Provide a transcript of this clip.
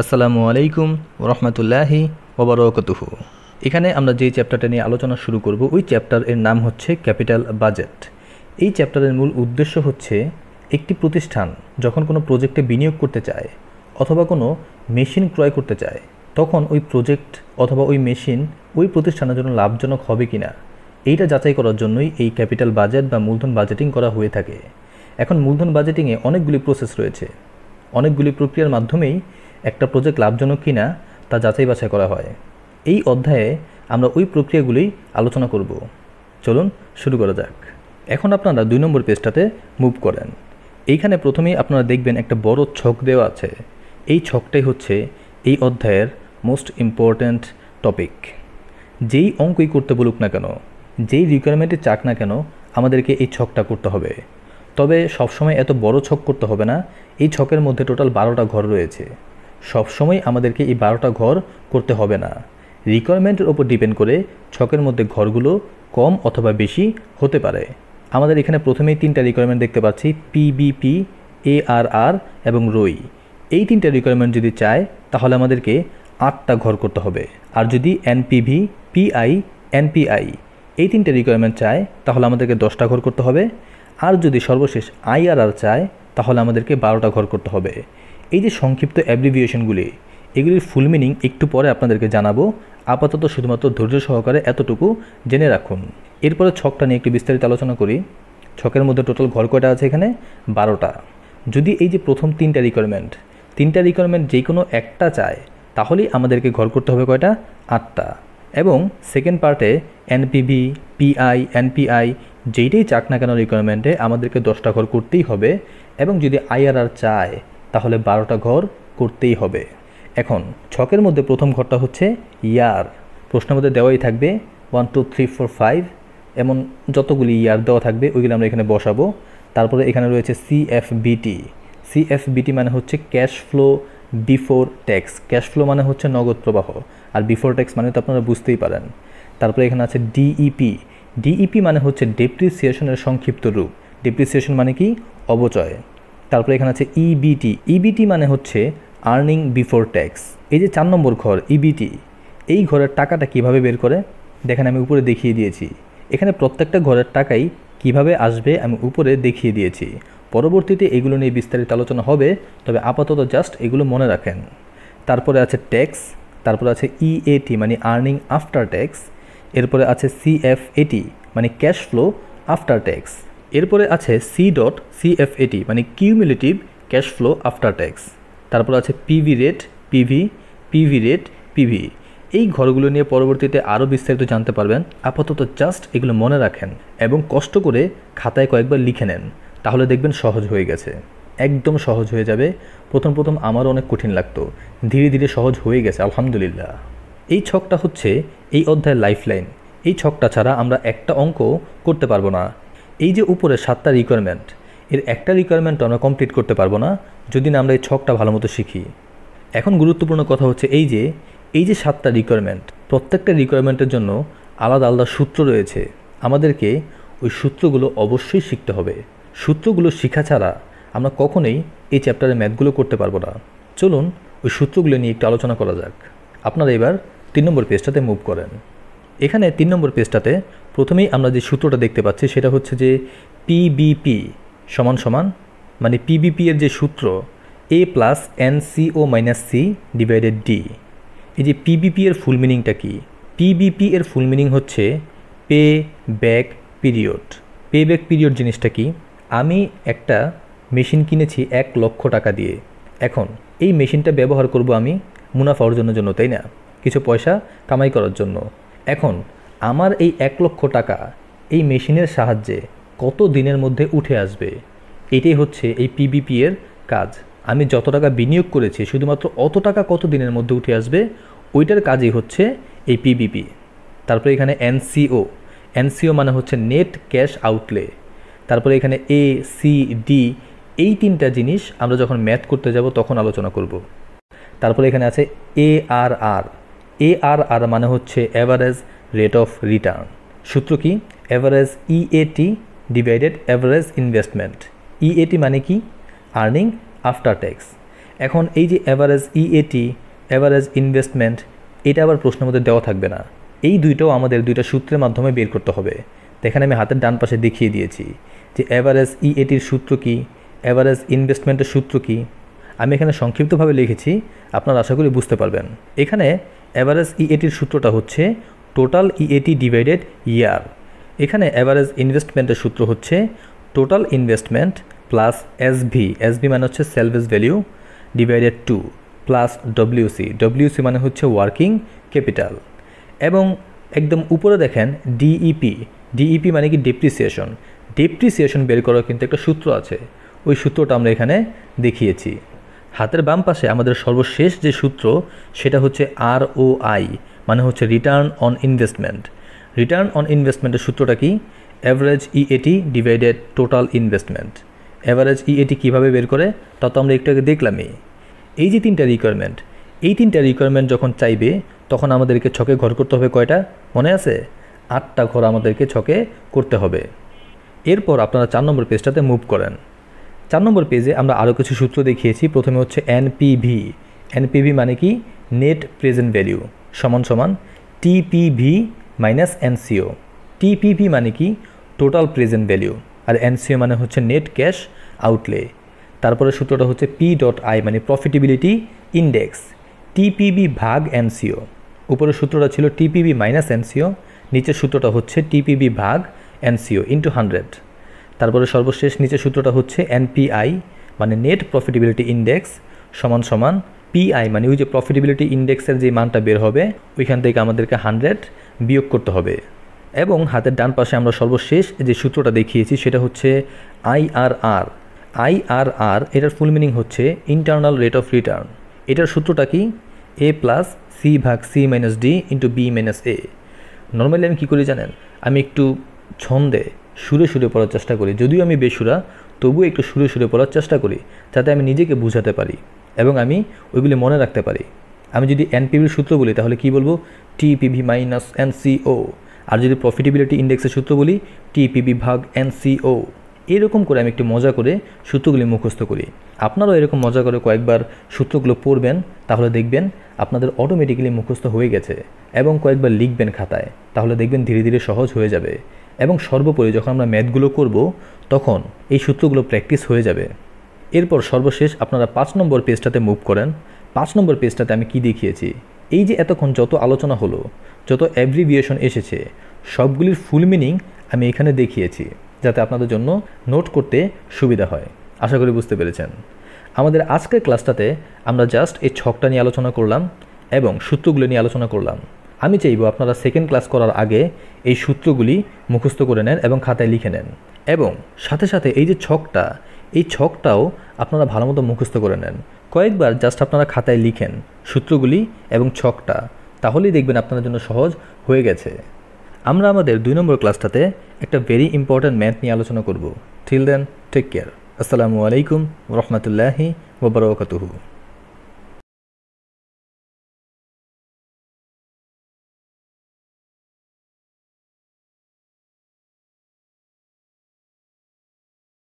আসসালামু আলাইকুম রহমতুল্লাহি ওবরকতুহু এখানে আমরা যে চ্যাপ্টারটা নিয়ে আলোচনা শুরু করব ওই চ্যাপ্টার এর নাম হচ্ছে ক্যাপিটাল বাজেট এই চ্যাপ্টারের মূল উদ্দেশ্য হচ্ছে একটি প্রতিষ্ঠান যখন কোনো প্রজেক্টে বিনিয়োগ করতে চায় অথবা কোনো মেশিন ক্রয় করতে চায় তখন ওই প্রজেক্ট অথবা ওই মেশিন ওই প্রতিষ্ঠানের জন্য লাভজনক হবে কি না এইটা যাচাই করার জন্যই এই ক্যাপিটাল বাজেট বা মূলধন বাজেটিং করা হয়ে থাকে এখন মূলধন বাজেটিংয়ে অনেকগুলি প্রসেস রয়েছে অনেকগুলি প্রক্রিয়ার মাধ্যমেই একটা প্রজেক্ট লাভজনক কিনা তা যাচাই বাছাই করা হয় এই অধ্যায়ে আমরা ওই প্রক্রিয়াগুলি আলোচনা করব চলুন শুরু করা যাক এখন আপনারা দুই নম্বর পেজটাতে মুভ করেন এইখানে প্রথমেই আপনারা দেখবেন একটা বড় ছক দেওয়া আছে এই ছকটাই হচ্ছে এই অধ্যায়ের মোস্ট ইম্পর্ট্যান্ট টপিক যেই অঙ্কই করতে বলুক না কেন যেই রিকোয়ারমেন্টে চাক না কেন আমাদেরকে এই ছকটা করতে হবে তবে সবসময় এত বড় ছক করতে হবে না এই ছকের মধ্যে টোটাল বারোটা ঘর রয়েছে সবসময় আমাদেরকে এই বারোটা ঘর করতে হবে না রিকোয়ারমেন্টের ওপর ডিপেন্ড করে ছকের মধ্যে ঘরগুলো কম অথবা বেশি হতে পারে আমাদের এখানে প্রথমেই তিনটা রিকোয়ারমেন্ট দেখতে পাচ্ছি পিবিপি এআরআর এবং রই এই তিনটা রিকোয়ারমেন্ট যদি চায় তাহলে আমাদেরকে আটটা ঘর করতে হবে আর যদি এনপিভি পিআই এনপিআই এই তিনটে রিকোয়ারমেন্ট চায় তাহলে আমাদেরকে দশটা ঘর করতে হবে আর যদি সর্বশেষ আইআরআর চায় তাহলে আমাদেরকে বারোটা ঘর করতে হবে এই যে সংক্ষিপ্ত অ্যাব্রিভিয়েশনগুলি এগুলির ফুল মিনিং একটু পরে আপনাদেরকে জানাবো আপাতত শুধুমাত্র ধৈর্য সহকারে এতটুকু জেনে রাখুন এরপরে ছকটা নিয়ে একটু বিস্তারিত আলোচনা করি ছকের মধ্যে টোটাল ঘর কয়টা আছে এখানে বারোটা যদি এই যে প্রথম তিনটা রিকোয়ারমেন্ট তিনটা রিকোয়ারমেন্ট যে কোনো একটা চায় তাহলেই আমাদেরকে ঘর করতে হবে কয়টা আটটা এবং সেকেন্ড পার্টে এনপিবি পিআই এনপিআই যেইটাই চাক না কেন রিকোয়ারমেন্টে আমাদেরকে দশটা ঘর করতেই হবে এবং যদি আইআরআর চায় তাহলে বারোটা ঘর করতেই হবে এখন ছকের মধ্যে প্রথম ঘরটা হচ্ছে ইয়ার প্রশ্নের মধ্যে দেওয়াই থাকবে one two three four five এমন যতগুলি ইয়ার দেওয়া থাকবে ওইগুলো আমরা এখানে বসাবো তারপরে এখানে রয়েছে সিএফবিটি সিএফবিটি মানে হচ্ছে cash flow before tax cash flow মানে হচ্ছে নগদ প্রবাহ আর বিফোর ট্যাক্স মানে তো আপনারা বুঝতেই পারেন তারপরে এখানে আছে ডিইপি ডিইপি e e মানে হচ্ছে ডেপ্রিসিয়েশনের সংক্ষিপ্ত রূপ ডেপ্রিসিয়েশন মানে কি অবচয় তারপরে এখানে আছে ইবিটি e ইবিটি e মানে হচ্ছে আর্নিং বিফোর ট্যাক্স এই যে চার নম্বর ঘর ইবিটি e এই ঘরের টাকাটা কিভাবে বের করে দেখেন আমি উপরে দেখিয়ে দিয়েছি এখানে প্রত্যেকটা ঘরের টাকাই কিভাবে আসবে আমি উপরে দেখিয়ে দিয়েছি পরবর্তীতে এগুলো নিয়ে বিস্তারিত আলোচনা হবে তবে আপাতত জাস্ট এগুলো মনে রাখেন তারপরে আছে ট্যাক্স তারপরে আছে ইএটি মানে আর্নিং আফটার ট্যাক্স এরপরে আছে সিএফএটি মানে ক্যাশ ফ্লো আফটার ট্যাক্স এরপরে আছে সি ডট সিএফএটি মানে cumulative cash flow after tax তারপর আছে PV rate PV PV rate PV এই ঘরগুলো নিয়ে পরবর্তীতে আরও বিস্তারিত জানতে পারবেন আপাতত জাস্ট এগুলো মনে রাখেন এবং কষ্ট করে খাতায় কয়েকবার লিখে নেন তাহলে দেখবেন সহজ হয়ে গেছে একদম সহজ হয়ে যাবে প্রথম প্রথম আমারও অনেক কঠিন লাগতো ধীরে ধীরে সহজ হয়ে গেছে আলহামদুলিল্লাহ এই ছকটা হচ্ছে এই অধ্যায়ের লাইফলাইন এই ছকটা ছাড়া আমরা একটা অঙ্ক করতে পারবো না এই যে উপরে সাতটা রিকোয়ারমেন্ট এর একটা রিকোয়ারমেন্ট আমরা কমপ্লিট করতে পারবো না যদি না আমরা এই ছকটা ভালো মতো শিখি এখন গুরুত্বপূর্ণ কথা হচ্ছে এই যে এই যে সাতটা রিকোয়ারমেন্ট প্রত্যেকটা রিকোয়ারমেন্টের জন্য আলাদা আলাদা সূত্র রয়েছে আমাদেরকে ওই সূত্রগুলো অবশ্যই শিখতে হবে সূত্রগুলো শিখা ছাড়া আমরা কখনোই এই চ্যাপ্টারে ম্যাথগুলো করতে পারবো না চলুন ওই সূত্রগুলো নিয়ে একটু আলোচনা করা যাক আপনারা এবার তিন নম্বর পেজটাতে মুভ করেন এখানে তিন নম্বর পেজটাতে প্রথমেই আমরা যে সূত্রটা দেখতে পাচ্ছি সেটা হচ্ছে যে পিবিপি সমান সমান মানে পিবিপি এর যে সূত্র A plus N C O minus C divided D এই যে পিবিপি এর ফুল মিনিংটা কি পিবিপি এর ফুল মিনিং হচ্ছে payback period payback period জিনিসটা কি আমি একটা মেশিন কিনেছি এক লক্ষ টাকা দিয়ে এখন এই মেশিনটা ব্যবহার করব আমি মুনাফা অর্জনের জন্য তাই না কিছু পয়সা কামাই করার জন্য এখন আমার এই এক লক্ষ টাকা এই মেশিনের সাহায্যে কত দিনের মধ্যে উঠে আসবে এটাই হচ্ছে এই পিবিপি এর কাজ আমি যত টাকা বিনিয়োগ করেছি শুধুমাত্র অত টাকা কত দিনের মধ্যে উঠে আসবে ওইটার কাজই হচ্ছে এই পিবিপি তারপরে এখানে এনসিও এনসিও মানে হচ্ছে নেট ক্যাশ আউটলে তারপরে এখানে এ সি ডি এই তিনটা জিনিস আমরা যখন ম্যাথ করতে যাব তখন আলোচনা করব তারপরে এখানে আছে এ আর আর এ আর আর মানে হচ্ছে অ্যাভারেজ রেট অফ রিটার্ন সূত্র কি average EAT divided average investment EAT মানে কি আর্নিং আফটার ট্যাক্স এখন এই যে অ্যাভারেজ ইএটি অ্যাভারেজ ইনভেস্টমেন্ট এটা আবার প্রশ্নের মধ্যে দেওয়া থাকবে না এই দুইটাও আমাদের দুইটা সূত্রের মাধ্যমে বের করতে হবে এখানে আমি হাতের ডান পাশে দেখিয়ে দিয়েছি যে অ্যাভারেজ ইএটির e সূত্র কি অ্যাভারেজ ইনভেস্টমেন্টের সূত্র কি আমি এখানে সংক্ষিপ্তভাবে লিখেছি আপনারা আশা করি বুঝতে পারবেন এখানে অ্যাভারেজ ইএটির e সূত্রটা হচ্ছে টোটাল ইএটি ডিভাইডেড ইয়ার এখানে অ্যাভারেজ ইনভেস্টমেন্টের সূত্র হচ্ছে total investment plus SV SV মানে হচ্ছে salvage value divided two plus WC WC মানে হচ্ছে ওয়ার্কিং ক্যাপিটাল এবং একদম উপরে দেখেন ডিইপি ডিইপি e e মানে কি ডিপ্রিসিয়েশন ডিপ্রিসিয়েশন বের করার কিন্তু একটা সূত্র আছে ওই সূত্রটা আমরা এখানে দেখিয়েছি হাতের বাম পাশে আমাদের সর্বশেষ যে সূত্র সেটা হচ্ছে আর ও আই মানে হচ্ছে return on investment return on ইনভেস্টমেন্টের সূত্রটা কি average EAT divided total investment average EAT কীভাবে বের করে তা তো আমরা একটু আগে দেখলামই এই যে তিনটা রিকোয়ারমেন্ট এই তিনটা রিকোয়ারমেন্ট যখন চাইবে তখন আমাদেরকে ছকে ঘর করতে হবে কয়টা মনে আছে আটটা ঘর আমাদেরকে ছকে করতে হবে এরপর আপনারা চার নম্বর পেজটাতে মুভ করেন চার নম্বর পেজে আমরা আরও কিছু সূত্র দেখিয়েছি প্রথমে হচ্ছে এনপিভি এনপিভি মানে কি নেট প্রেজেন্ট ভ্যালিউ সমান সমান টিপিভি মাইনাস এনসিও টিপিভি মানে কি টোটাল প্রেজেন্ট ভ্যালিউ আর এনসিও মানে হচ্ছে নেট ক্যাশ আউটলে তারপরে সূত্রটা হচ্ছে পি ডট আই মানে প্রফিটেবিলিটি ইন্ডেক্স টিপিবি ভাগ এনসিও উপরের সূত্রটা ছিল টিপিবি মাইনাস এনসিও নিচের সূত্রটা হচ্ছে টিপিবি ভাগ এনসিও ইন্টু হান্ড্রেড তারপরে সর্বশেষ নিচে সূত্রটা হচ্ছে এনপিআই মানে নেট প্রফিটেবিলিটি ইন্ডেক্স সমান সমান পিআই মানে ওই যে প্রফিটেবিলিটি ইন্ডেক্সের যে মানটা বের হবে ওইখান থেকে আমাদেরকে হান্ড্রেড বিয়োগ করতে হবে এবং হাতের ডান পাশে আমরা সর্বশেষ যে সূত্রটা দেখিয়েছি সেটা হচ্ছে আইআরআর আইআরআর এটার ফুল মিনিং হচ্ছে ইন্টারনাল রেট অফ রিটার্ন এটার সূত্রটা কি এ প্লাস সি ভাগ C minus D into B minus A normally আমি কী করি জানেন আমি একটু ছন্দে সুরে সুরে পড়ার চেষ্টা করি যদিও আমি বেসুরা তবুও একটু সুরে সুরে পড়ার চেষ্টা করি যাতে আমি নিজেকে বুঝাতে পারি এবং আমি ওইগুলি মনে রাখতে পারি আমি যদি এনপিভির সূত্র বলি তাহলে কি বলবো টিপিভি মাইনাস এনসিও আর যদি প্রফিটেবিলিটি ইন্ডেক্সের সূত্র বলি টিপিবি ভাগ এনসিও এরকম করে আমি একটু মজা করে সূত্রগুলি মুখস্থ করি আপনারাও এরকম মজা করে কয়েকবার সূত্রগুলো পড়বেন তাহলে দেখবেন আপনাদের অটোমেটিক্যালি মুখস্থ হয়ে গেছে এবং কয়েকবার লিখবেন খাতায় তাহলে দেখবেন ধীরে ধীরে সহজ হয়ে যাবে এবং সর্বোপরি যখন আমরা ম্যাথগুলো করব তখন এই সূত্রগুলো প্র্যাকটিস হয়ে যাবে এরপর সর্বশেষ আপনারা পাঁচ নম্বর পেজটাতে মুভ করেন পাঁচ নম্বর পেজটাতে আমি কি দেখিয়েছি এই যে এতক্ষণ যত আলোচনা হলো যত অ্যাব্রিভিয়েশন এসেছে সবগুলির ফুল মিনিং আমি এখানে দেখিয়েছি যাতে আপনাদের জন্য নোট করতে সুবিধা হয় আশা করি বুঝতে পেরেছেন আমাদের আজকের ক্লাসটাতে আমরা জাস্ট এই ছকটা নিয়ে আলোচনা করলাম এবং সূত্রগুলো নিয়ে আলোচনা করলাম আমি চাইব আপনারা সেকেন্ড ক্লাস করার আগে এই সূত্রগুলি মুখস্থ করে নেন এবং খাতায় লিখে নেন এবং সাথে সাথে এই যে ছকটা এই ছকটাও আপনারা ভালোমতো মুখস্থ করে নেন কয়েকবার জাস্ট আপনারা খাতায় লিখেন সূত্রগুলি এবং ছকটা তাহলেই দেখবেন আপনার জন্য সহজ হয়ে গেছে আমরা আমাদের দুই নম্বর ক্লাসটাতে একটা ভেরি ইম্পর্ট্যান্ট ম্যাথ নিয়ে আলোচনা করব থিল দেন টেক কেয়ার আসসালামু আলাইকুম রহমতুল্লাহি ওবরাকাতুহু